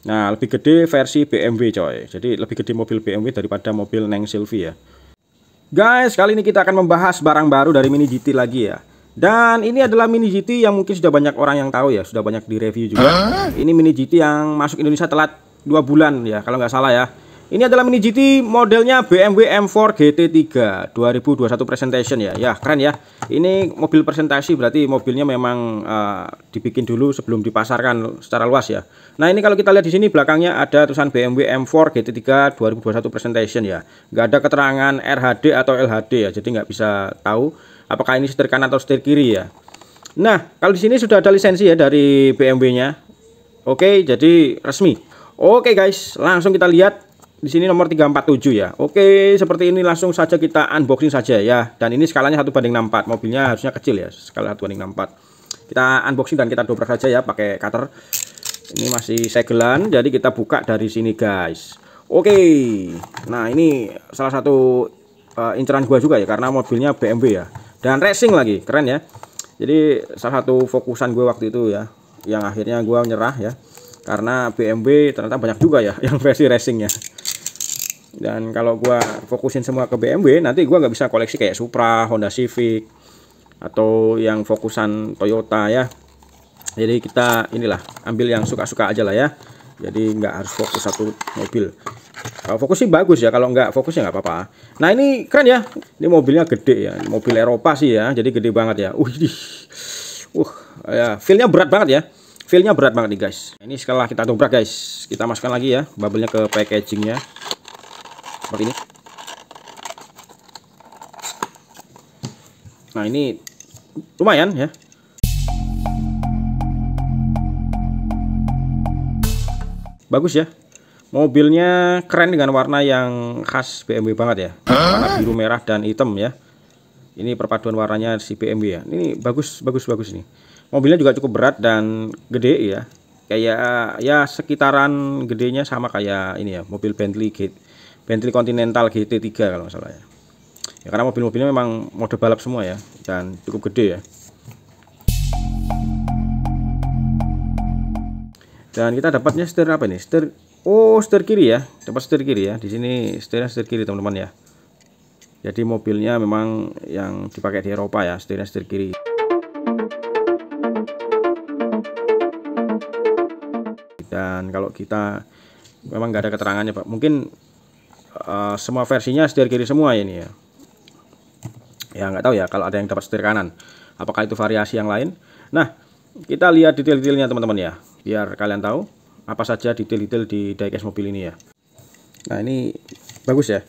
Nah, lebih gede versi BMW coy. Jadi lebih gede mobil BMW daripada mobil Neng Sylvia, ya. Guys, kali ini kita akan membahas barang baru dari Mini GT lagi ya. Dan ini adalah Mini GT yang mungkin sudah banyak orang yang tahu ya, sudah banyak di review juga. Ini Mini GT yang masuk Indonesia telat 2 bulan ya, kalau nggak salah ya. Ini adalah Mini GT modelnya BMW M4 GT3 2021 presentation ya. Ya, keren ya. Ini mobil presentasi berarti mobilnya memang uh, dibikin dulu sebelum dipasarkan secara luas ya. Nah, ini kalau kita lihat di sini belakangnya ada tulisan BMW M4 GT3 2021 presentation ya. Nggak ada keterangan RHD atau LHD ya. Jadi nggak bisa tahu apakah ini setir kanan atau setir kiri ya. Nah, kalau di sini sudah ada lisensi ya dari BMW-nya. Oke, jadi resmi. Oke guys, langsung kita lihat di sini nomor 347 ya. Oke, seperti ini langsung saja kita unboxing saja ya. Dan ini skalanya satu banding 64. Mobilnya harusnya kecil ya, skala satu banding 64. Kita unboxing dan kita dobrak saja ya pakai cutter. Ini masih segelan, jadi kita buka dari sini guys. Oke, nah ini salah satu uh, inceran gua juga ya, karena mobilnya BMW ya. Dan racing lagi, keren ya. Jadi salah satu fokusan gue waktu itu ya, yang akhirnya gua nyerah ya. Karena BMW ternyata banyak juga ya yang versi racingnya dan kalau gua fokusin semua ke BMW nanti gua nggak bisa koleksi kayak Supra, Honda Civic atau yang fokusan Toyota ya jadi kita inilah ambil yang suka-suka aja lah ya jadi nggak harus fokus satu mobil kalau fokus sih bagus ya kalau nggak fokusnya nggak apa-apa nah ini keren ya ini mobilnya gede ya mobil Eropa sih ya jadi gede banget ya uh, uh ya feelnya berat banget ya feelnya berat banget nih guys nah, ini setelah kita dobrak guys kita masukkan lagi ya bubble-nya ke packagingnya seperti ini nah ini lumayan ya bagus ya mobilnya keren dengan warna yang khas BMW banget ya warna biru merah dan hitam ya ini perpaduan warnanya si BMW ya ini bagus bagus bagus ini mobilnya juga cukup berat dan gede ya kayak ya sekitaran gedenya sama kayak ini ya mobil Bentley Gate Bentley Continental GT3 kalau nggak salah ya. ya karena mobil-mobilnya memang mode balap semua ya dan cukup gede ya dan kita dapatnya setir apa ini setir oh setir kiri ya dapat setir kiri ya di sini setirnya setir kiri teman-teman ya jadi mobilnya memang yang dipakai di Eropa ya setirnya setir kiri dan kalau kita memang nggak ada keterangannya pak mungkin Eh, semua versinya setir kiri semua ini ya ya nggak tahu ya kalau ada yang dapat setir kanan apakah itu variasi yang lain nah kita lihat detail-detailnya teman-teman ya biar kalian tahu apa saja detail-detail di diecast mobil ini ya nah ini bagus ya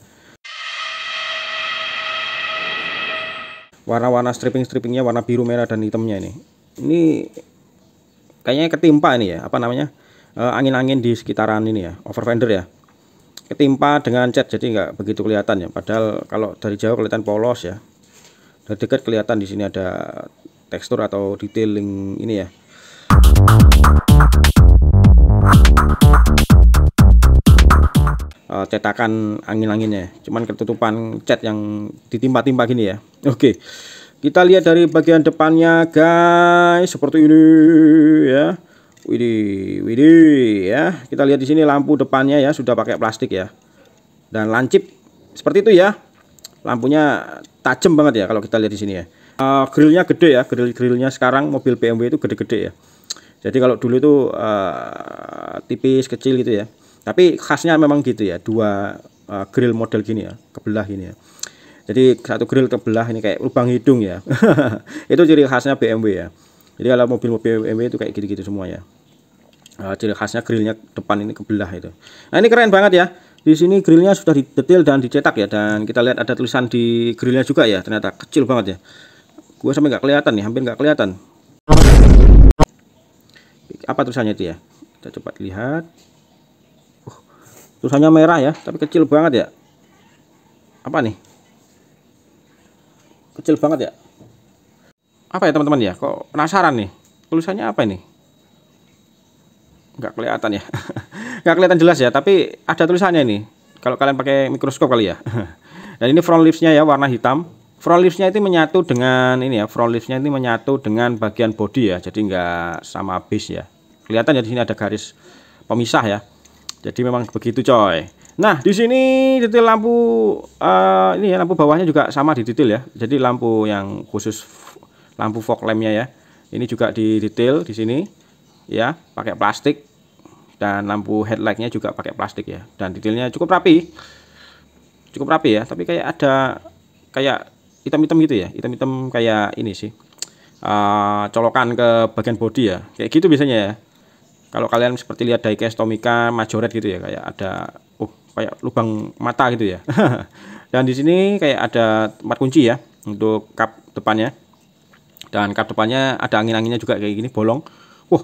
warna-warna stripping-strippingnya warna biru merah dan hitamnya ini ini kayaknya ketimpa ini ya apa namanya eh, angin-angin e, di sekitaran ini ya overfender ya ketimpa dengan cat jadi nggak begitu kelihatan ya padahal kalau dari jauh kelihatan polos ya dari dekat kelihatan di sini ada tekstur atau detailing ini ya eh, cetakan angin-anginnya ya. cuman ketutupan cat yang ditimpa-timpa gini ya oke kita lihat dari bagian depannya guys seperti ini ya Widih, widih ya. Kita lihat di sini lampu depannya ya sudah pakai plastik ya. Dan lancip seperti itu ya. Lampunya tajam banget ya kalau kita lihat di sini ya. Uh, grillnya gede ya, grill-grillnya sekarang mobil BMW itu gede-gede ya. Jadi kalau dulu itu uh, tipis kecil gitu ya. Tapi khasnya memang gitu ya, dua uh, grill model gini ya, kebelah gini ya. Jadi satu grill kebelah ini kayak lubang hidung ya. itu ciri khasnya BMW ya jadi kalau mobil-mobil BMW itu kayak gitu-gitu semua ya uh, ciri khasnya grillnya depan ini kebelah itu nah ini keren banget ya di sini grillnya sudah detail dan dicetak ya dan kita lihat ada tulisan di grillnya juga ya ternyata kecil banget ya gue sampai nggak kelihatan nih hampir nggak kelihatan apa tulisannya itu ya kita coba lihat uh, tulisannya merah ya tapi kecil banget ya apa nih kecil banget ya apa ya teman-teman ya kok penasaran nih tulisannya apa ini nggak kelihatan ya nggak kelihatan jelas ya tapi ada tulisannya ini kalau kalian pakai mikroskop kali ya dan ini front lipsnya ya warna hitam front lipsnya itu menyatu dengan ini ya front lipsnya ini menyatu dengan bagian body ya jadi nggak sama base ya kelihatan ya di sini ada garis pemisah ya jadi memang begitu coy Nah, di sini detail lampu uh, ini ya lampu bawahnya juga sama di detail ya. Jadi lampu yang khusus lampu fog lampnya ya ini juga di detail di sini ya pakai plastik dan lampu headlightnya juga pakai plastik ya dan detailnya cukup rapi cukup rapi ya tapi kayak ada kayak hitam-hitam gitu ya hitam-hitam kayak ini sih uh, colokan ke bagian body ya kayak gitu biasanya ya kalau kalian seperti lihat diecast Tomica Majoret gitu ya kayak ada oh kayak lubang mata gitu ya dan di sini kayak ada tempat kunci ya untuk kap depannya dan kap depannya ada angin-anginnya juga kayak gini bolong wah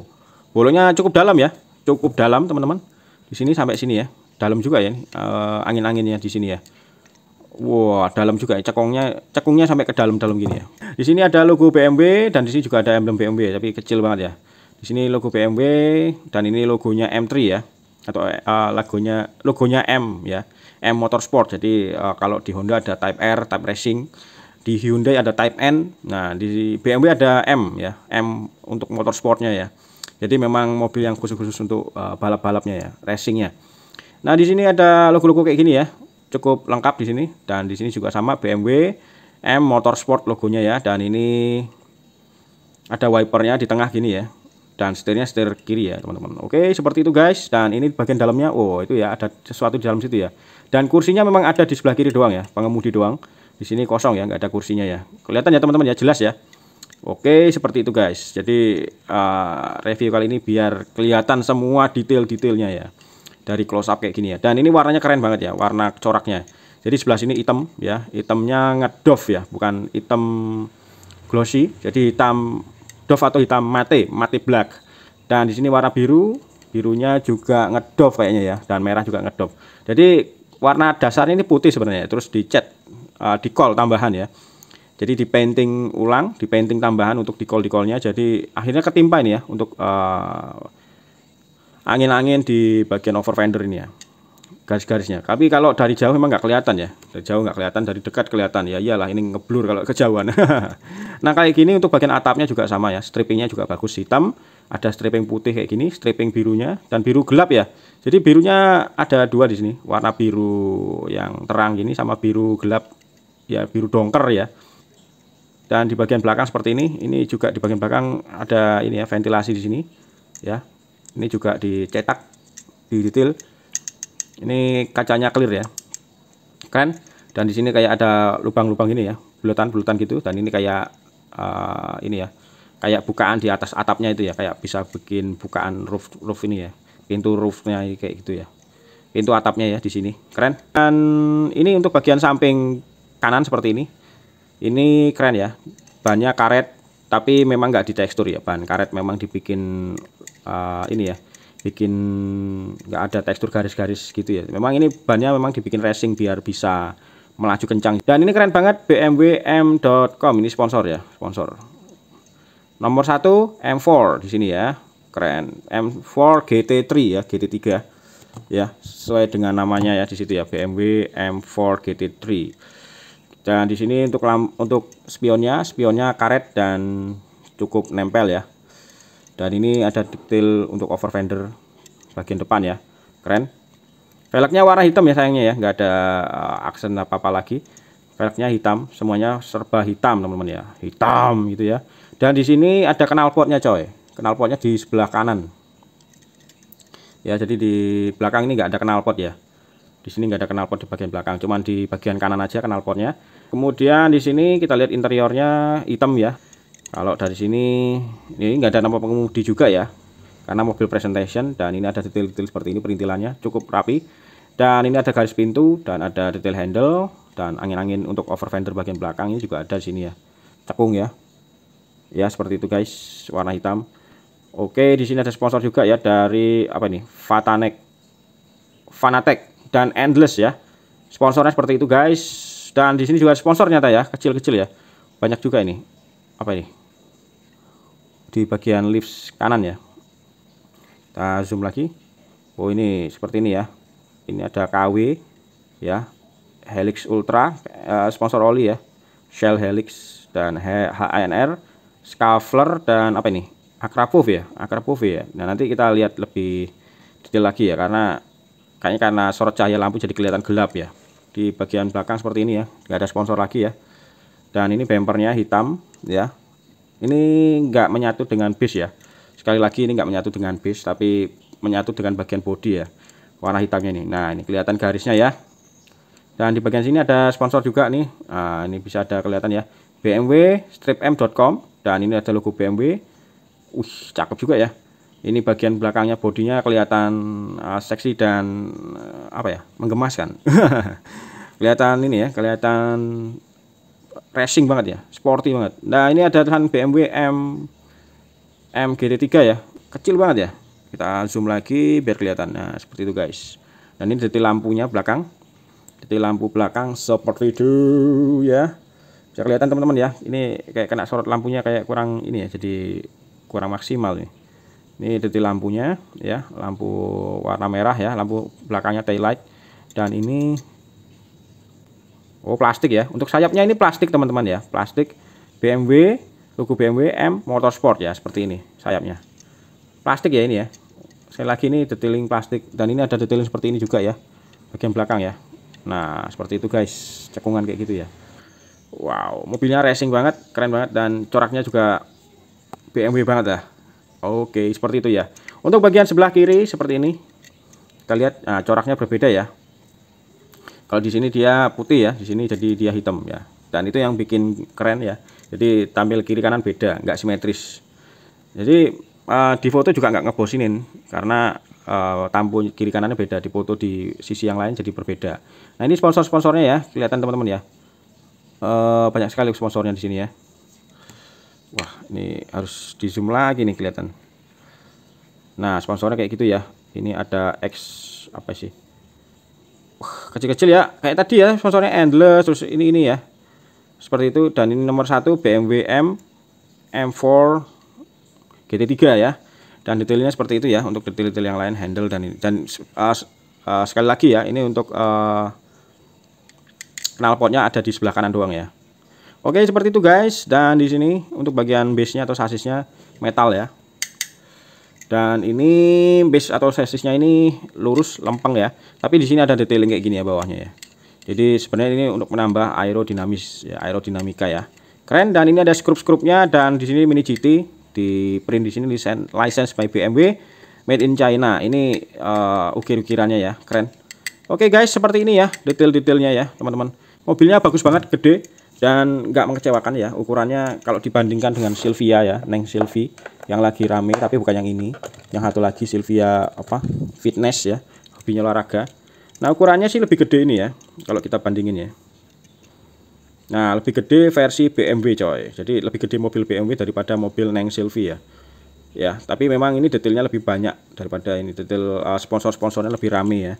bolongnya cukup dalam ya cukup dalam teman-teman di sini sampai sini ya dalam juga ya uh, angin-anginnya di sini ya wah wow, dalam juga ya. cekungnya cekungnya sampai ke dalam-dalam gini ya di sini ada logo BMW dan di sini juga ada emblem BMW tapi kecil banget ya di sini logo BMW dan ini logonya M3 ya atau uh, eh, logonya logonya M ya M Motorsport jadi uh, kalau di Honda ada Type R Type Racing di Hyundai ada Type N nah di BMW ada M ya M untuk motor sportnya ya jadi memang mobil yang khusus-khusus untuk uh, balap-balapnya ya racingnya nah di sini ada logo-logo kayak gini ya cukup lengkap di sini dan di sini juga sama BMW M Motorsport logonya ya dan ini ada wipernya di tengah gini ya dan setirnya setir kiri ya teman-teman oke seperti itu guys dan ini bagian dalamnya oh itu ya ada sesuatu di dalam situ ya dan kursinya memang ada di sebelah kiri doang ya pengemudi doang di sini kosong ya nggak ada kursinya ya kelihatan ya teman-teman ya jelas ya Oke seperti itu guys jadi uh, review kali ini biar kelihatan semua detail-detailnya ya dari close up kayak gini ya dan ini warnanya keren banget ya warna coraknya jadi sebelah sini hitam ya hitamnya ngedove ya bukan hitam glossy jadi hitam dove atau hitam mate mate black dan di sini warna biru birunya juga ngedove kayaknya ya dan merah juga ngedove jadi warna dasar ini putih sebenarnya ya. terus dicat uh, di call tambahan ya jadi di painting ulang di painting tambahan untuk di call di callnya jadi akhirnya ketimpa ini ya untuk eh, angin-angin uh, di bagian over fender ini ya garis-garisnya tapi kalau dari jauh memang nggak kelihatan ya dari jauh nggak kelihatan dari dekat kelihatan ya iyalah ini ngeblur kalau kejauhan nah kayak gini untuk bagian atapnya juga sama ya strippingnya juga bagus hitam ada striping putih kayak gini striping birunya dan biru gelap ya jadi birunya ada dua di sini warna biru yang terang gini sama biru gelap ya biru dongker ya dan di bagian belakang seperti ini ini juga di bagian belakang ada ini ya ventilasi di sini ya ini juga dicetak di detail ini kacanya clear ya kan dan di sini kayak ada lubang-lubang ini ya bulatan-bulatan gitu dan ini kayak uh, ini ya kayak bukaan di atas atapnya itu ya kayak bisa bikin bukaan roof roof ini ya pintu roofnya kayak gitu ya pintu atapnya ya di sini keren dan ini untuk bagian samping kanan seperti ini ini keren ya bannya karet tapi memang nggak di tekstur ya bahan karet memang dibikin uh, ini ya bikin nggak ada tekstur garis-garis gitu ya memang ini bannya memang dibikin racing biar bisa melaju kencang dan ini keren banget BMW M.com ini sponsor ya sponsor nomor satu M4 di sini ya keren M4 GT3 ya GT3 ya sesuai dengan namanya ya di situ ya BMW M4 GT3 dan di sini untuk lam, untuk spionnya spionnya karet dan cukup nempel ya dan ini ada detail untuk over fender bagian depan ya keren velgnya warna hitam ya sayangnya ya nggak ada eh, aksen apa-apa lagi velgnya hitam semuanya serba hitam teman-teman ya hitam gitu ya dan di sini ada knalpotnya coy knalpotnya di sebelah kanan ya jadi di belakang ini nggak ada knalpot ya di sini nggak ada knalpot di bagian belakang cuman di bagian kanan aja knalpotnya kemudian di sini kita lihat interiornya hitam ya kalau dari sini ini nggak ada nama pengemudi juga ya karena mobil presentation dan ini ada detail-detail seperti ini perintilannya cukup rapi dan ini ada garis pintu dan ada detail handle dan angin-angin untuk over fender bagian belakang ini juga ada di sini ya cekung ya ya seperti itu guys warna hitam Oke, di sini ada sponsor juga ya dari apa ini? Fatanek. Fanatec dan endless ya sponsornya seperti itu guys dan di sini juga sponsornya nyata ya kecil-kecil ya banyak juga ini apa ini di bagian lips kanan ya kita zoom lagi Oh ini seperti ini ya ini ada KW ya Helix Ultra eh, sponsor oli ya Shell Helix dan HNR Scavler dan apa ini Akrapov ya Akrapov ya nah nanti kita lihat lebih detail lagi ya karena kayaknya karena sorot cahaya lampu jadi kelihatan gelap ya di bagian belakang seperti ini ya nggak ada sponsor lagi ya dan ini bempernya hitam ya ini nggak menyatu dengan bis ya sekali lagi ini nggak menyatu dengan bis tapi menyatu dengan bagian bodi ya warna hitamnya ini nah ini kelihatan garisnya ya dan di bagian sini ada sponsor juga nih nah, ini bisa ada kelihatan ya BMW stripm.com dan ini ada logo BMW Wih, cakep juga ya ini bagian belakangnya bodinya kelihatan uh, seksi dan uh, apa ya menggemaskan kelihatan ini ya kelihatan racing banget ya sporty banget nah ini ada tahan BMW M MGT3 ya kecil banget ya kita zoom lagi biar kelihatan nah seperti itu guys dan ini detik lampunya belakang detik lampu belakang seperti itu ya bisa kelihatan teman-teman ya ini kayak kena sorot lampunya kayak kurang ini ya jadi kurang maksimal nih ini detil lampunya ya lampu warna merah ya lampu belakangnya tail dan ini oh plastik ya untuk sayapnya ini plastik teman-teman ya plastik BMW logo BMW M Motorsport ya seperti ini sayapnya plastik ya ini ya Saya lagi ini detailing plastik dan ini ada detailing seperti ini juga ya bagian belakang ya nah seperti itu guys cekungan kayak gitu ya Wow mobilnya racing banget keren banget dan coraknya juga BMW banget ya Oke, seperti itu ya. Untuk bagian sebelah kiri seperti ini. Kita lihat nah, coraknya berbeda ya. Kalau di sini dia putih ya, di sini jadi dia hitam ya. Dan itu yang bikin keren ya. Jadi tampil kiri kanan beda, nggak simetris. Jadi uh, di foto juga nggak ngebosinin karena uh, ah, tampil kiri kanannya beda di foto di sisi yang lain jadi berbeda. Nah ini sponsor-sponsornya ya, kelihatan teman-teman ya. Uh, banyak sekali sponsornya di sini ya ini harus di zoom lagi nih kelihatan nah sponsornya kayak gitu ya ini ada X apa sih kecil-kecil ya kayak tadi ya sponsornya endless terus ini ini ya seperti itu dan ini nomor satu BMW M M4 GT3 ya dan detailnya seperti itu ya untuk detail-detail yang lain handle dan ini dan uh, uh, sekali lagi ya ini untuk uh, knalpotnya ada di sebelah kanan doang ya Oke, seperti itu guys. Dan di sini untuk bagian base-nya atau sasisnya metal ya. Dan ini base atau sasisnya ini lurus lempeng ya. Tapi di sini ada detailing kayak gini ya bawahnya ya. Jadi sebenarnya ini untuk menambah aerodinamis ya, aerodinamika ya. Keren dan ini ada skrup-skrupnya dan di sini mini GT di print di sini license, by BMW made in China. Ini uh, eh, ukir-ukirannya ya, keren. Oke guys, seperti ini ya detail-detailnya ya, teman-teman. Mobilnya bagus banget, gede dan nggak mengecewakan ya ukurannya kalau dibandingkan dengan Sylvia ya Neng Sylvie yang lagi rame tapi bukan yang ini yang satu lagi Sylvia apa fitness ya hobinya olahraga nah ukurannya sih lebih gede ini ya kalau kita bandingin ya nah lebih gede versi BMW coy jadi lebih gede mobil BMW daripada mobil Neng Sylvia ya ya tapi memang ini detailnya lebih banyak daripada ini detail eh, sponsor-sponsornya lebih rame ya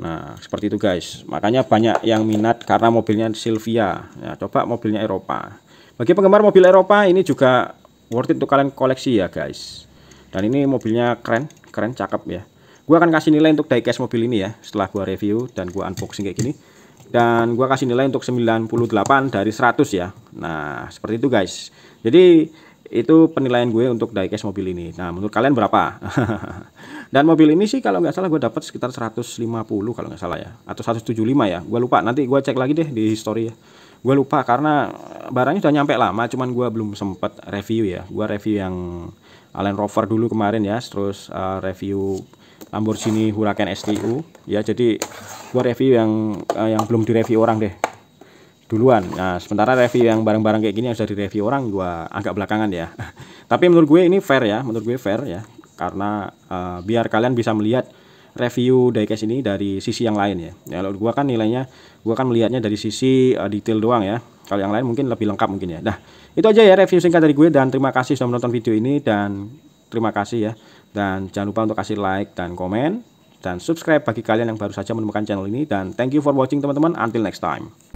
Nah, seperti itu guys. Makanya banyak yang minat karena mobilnya Sylvia Ya, coba mobilnya Eropa. Bagi penggemar mobil Eropa ini juga worth it untuk kalian koleksi ya guys. Dan ini mobilnya keren, keren cakep ya. gue akan kasih nilai untuk diecast mobil ini ya setelah gue review dan gue unboxing kayak gini. Dan gue kasih nilai untuk 98 dari 100 ya. Nah, seperti itu guys. Jadi itu penilaian gue untuk diecast mobil ini. Nah, menurut kalian berapa? Dan mobil ini sih kalau nggak salah gue dapat sekitar 150 kalau nggak salah ya, atau 175 ya. Gue lupa. Nanti gue cek lagi deh di history ya. Gue lupa karena barangnya sudah nyampe lama, cuman gue belum sempet review ya. Gue review yang Allen Rover dulu kemarin ya, terus uh, review Lamborghini Huracan STU ya. Jadi gue review yang uh, yang belum direview orang deh duluan. Nah, sementara review yang barang-barang kayak gini yang sudah direview orang gua agak belakangan ya. Tapi menurut gue ini fair ya, menurut gue fair ya. Karena uh, biar kalian bisa melihat review diecast ini dari sisi yang lain ya. ya kalau gua kan nilainya gua kan melihatnya dari sisi uh, detail doang ya. Kalau yang lain mungkin lebih lengkap mungkin ya. Nah, itu aja ya review singkat dari gue dan terima kasih sudah menonton video ini dan terima kasih ya. Dan jangan lupa untuk kasih like dan komen dan subscribe bagi kalian yang baru saja menemukan channel ini dan thank you for watching teman-teman until next time.